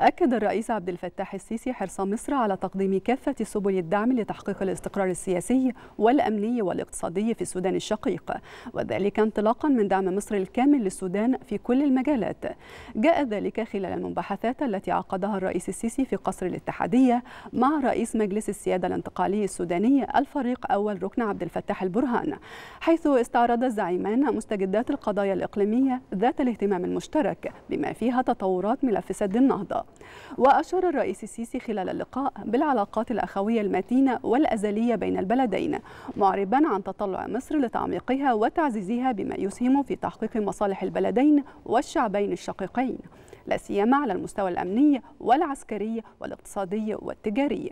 أكد الرئيس عبد الفتاح السيسي حرص مصر على تقديم كافة سبل الدعم لتحقيق الاستقرار السياسي والأمني والاقتصادي في السودان الشقيق وذلك انطلاقا من دعم مصر الكامل للسودان في كل المجالات جاء ذلك خلال المباحثات التي عقدها الرئيس السيسي في قصر الاتحادية مع رئيس مجلس السيادة الانتقالي السوداني الفريق أول ركن عبد الفتاح البرهان حيث استعرض الزعيمان مستجدات القضايا الإقليمية ذات الاهتمام المشترك بما فيها تطورات ملف سد النهضة وأشار الرئيس السيسي خلال اللقاء بالعلاقات الأخوية المتينة والأزلية بين البلدين معربا عن تطلع مصر لتعميقها وتعزيزها بما يسهم في تحقيق مصالح البلدين والشعبين الشقيقين لا سيما على المستوى الأمني والعسكري والاقتصادي والتجاري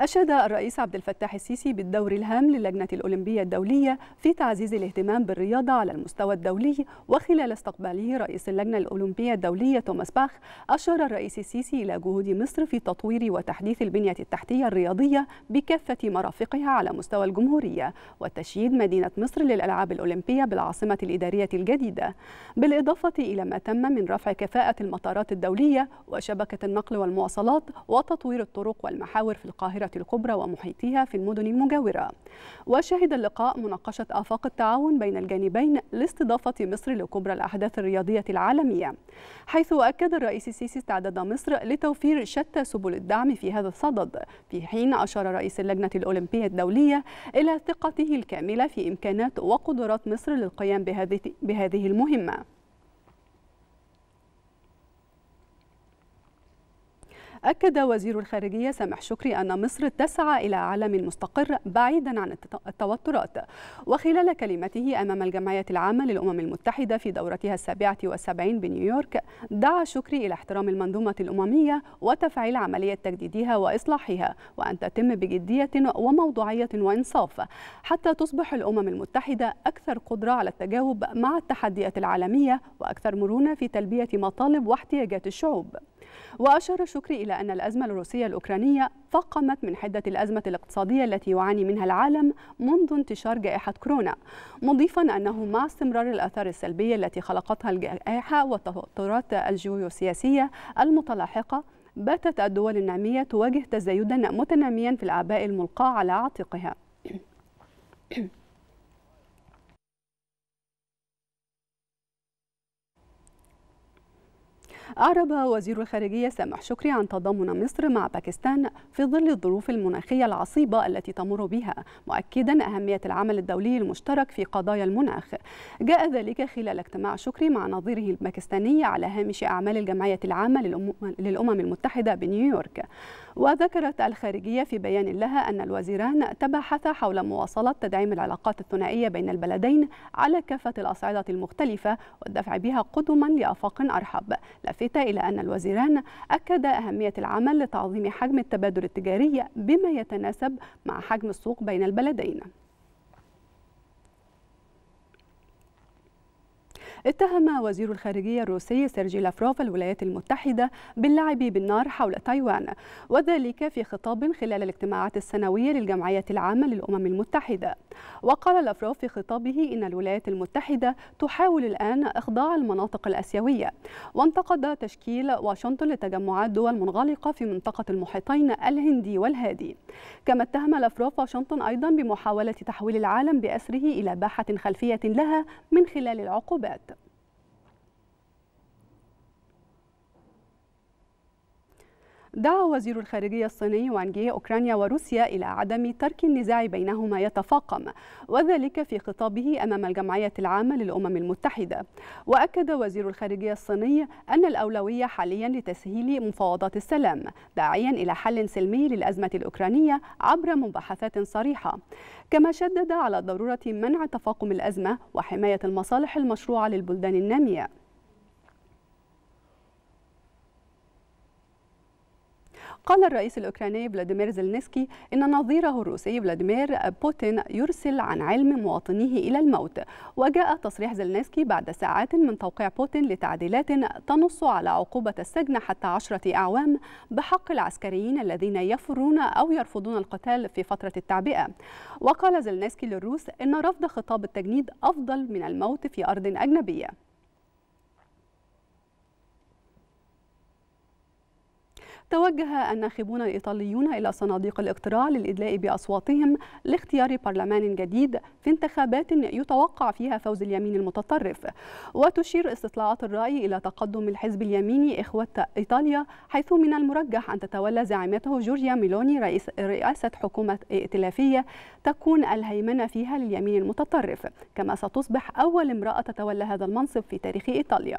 أشاد الرئيس عبد الفتاح السيسي بالدور الهام للجنة الأولمبية الدولية في تعزيز الاهتمام بالرياضة على المستوى الدولي وخلال استقباله رئيس اللجنة الأولمبية الدولية توماس باخ أشار الرئيس السيسي إلى جهود مصر في تطوير وتحديث البنية التحتية الرياضية بكافة مرافقها على مستوى الجمهورية وتشييد مدينة مصر للألعاب الأولمبية بالعاصمة الإدارية الجديدة بالإضافة إلى ما تم من رفع كفاءة المطارات الدولية وشبكة النقل والمواصلات وتطوير الطرق والمحاور في القاهرة الكبرى ومحيطها في المدن المجاورة وشهد اللقاء مناقشة آفاق التعاون بين الجانبين لاستضافة مصر لكبرى الأحداث الرياضية العالمية حيث أكد الرئيس السيسي استعداد مصر لتوفير شتى سبل الدعم في هذا الصدد في حين أشار رئيس اللجنة الأولمبية الدولية إلى ثقته الكاملة في إمكانات وقدرات مصر للقيام بهذه المهمة أكد وزير الخارجية سامح شكري أن مصر تسعى إلى عالم مستقر بعيدا عن التوترات وخلال كلمته أمام الجمعية العامة للأمم المتحدة في دورتها السابعة والسبعين بنيويورك دعا شكري إلى احترام المنظومة الأممية وتفعيل عملية تجديدها وإصلاحها وأن تتم بجدية وموضوعية وإنصاف حتى تصبح الأمم المتحدة أكثر قدرة على التجاوب مع التحديات العالمية وأكثر مرونة في تلبية مطالب واحتياجات الشعوب وأشار شكري إلى أن الأزمة الروسية الأوكرانية فقمت من حدة الأزمة الاقتصادية التي يعاني منها العالم منذ انتشار جائحة كورونا مضيفا أنه مع استمرار الآثار السلبية التي خلقتها الجائحة والتوترات الجيوسياسية المتلاحقة باتت الدول النامية تواجه تزايدا متناميا في الأعباء الملقاة على عاتقها أعرب وزير الخارجية سامح شكري عن تضامن مصر مع باكستان في ظل الظروف المناخية العصيبة التي تمر بها مؤكدا أهمية العمل الدولي المشترك في قضايا المناخ جاء ذلك خلال اجتماع شكري مع نظيره الباكستاني على هامش أعمال الجمعية العامة للأمم المتحدة بنيويورك وذكرت الخارجية في بيان لها أن الوزيران تباحثا حول مواصلة تدعيم العلاقات الثنائية بين البلدين على كافة الأصعدة المختلفة والدفع بها قدما لآفاق أرحب لافتة إلى أن الوزيران أكدا أهمية العمل لتعظيم حجم التبادل التجاري بما يتناسب مع حجم السوق بين البلدين اتهم وزير الخارجية الروسي سيرجي لافروف الولايات المتحدة باللعب بالنار حول تايوان وذلك في خطاب خلال الاجتماعات السنوية للجمعية العامة للأمم المتحدة وقال لافروف في خطابه إن الولايات المتحدة تحاول الآن إخضاع المناطق الأسيوية وانتقد تشكيل واشنطن لتجمعات دول منغلقة في منطقة المحيطين الهندي والهادي كما اتهم لافروف واشنطن أيضا بمحاولة تحويل العالم بأسره إلى باحة خلفية لها من خلال العقوبات دعا وزير الخارجية الصيني وانجي أوكرانيا وروسيا إلى عدم ترك النزاع بينهما يتفاقم وذلك في خطابه أمام الجمعية العامة للأمم المتحدة وأكد وزير الخارجية الصيني أن الأولوية حاليا لتسهيل مفاوضات السلام داعيا إلى حل سلمي للأزمة الأوكرانية عبر مباحثات صريحة كما شدد على ضرورة منع تفاقم الأزمة وحماية المصالح المشروعة للبلدان النامية قال الرئيس الأوكراني فلاديمير زلنسكي إن نظيره الروسي فلاديمير بوتين يرسل عن علم مواطنيه إلى الموت وجاء تصريح زلنسكي بعد ساعات من توقيع بوتين لتعديلات تنص على عقوبة السجن حتى عشرة أعوام بحق العسكريين الذين يفرون أو يرفضون القتال في فترة التعبئة وقال زلنسكي للروس إن رفض خطاب التجنيد أفضل من الموت في أرض أجنبية توجه الناخبون الإيطاليون إلى صناديق الاقتراع للإدلاء بأصواتهم لاختيار برلمان جديد في انتخابات يتوقع فيها فوز اليمين المتطرف وتشير استطلاعات الرأي إلى تقدم الحزب اليميني إخوة إيطاليا حيث من المرجح أن تتولى زعيمته جورجيا ميلوني رئيس رئاسة حكومة ائتلافية تكون الهيمنة فيها لليمين المتطرف كما ستصبح أول امرأة تتولى هذا المنصب في تاريخ إيطاليا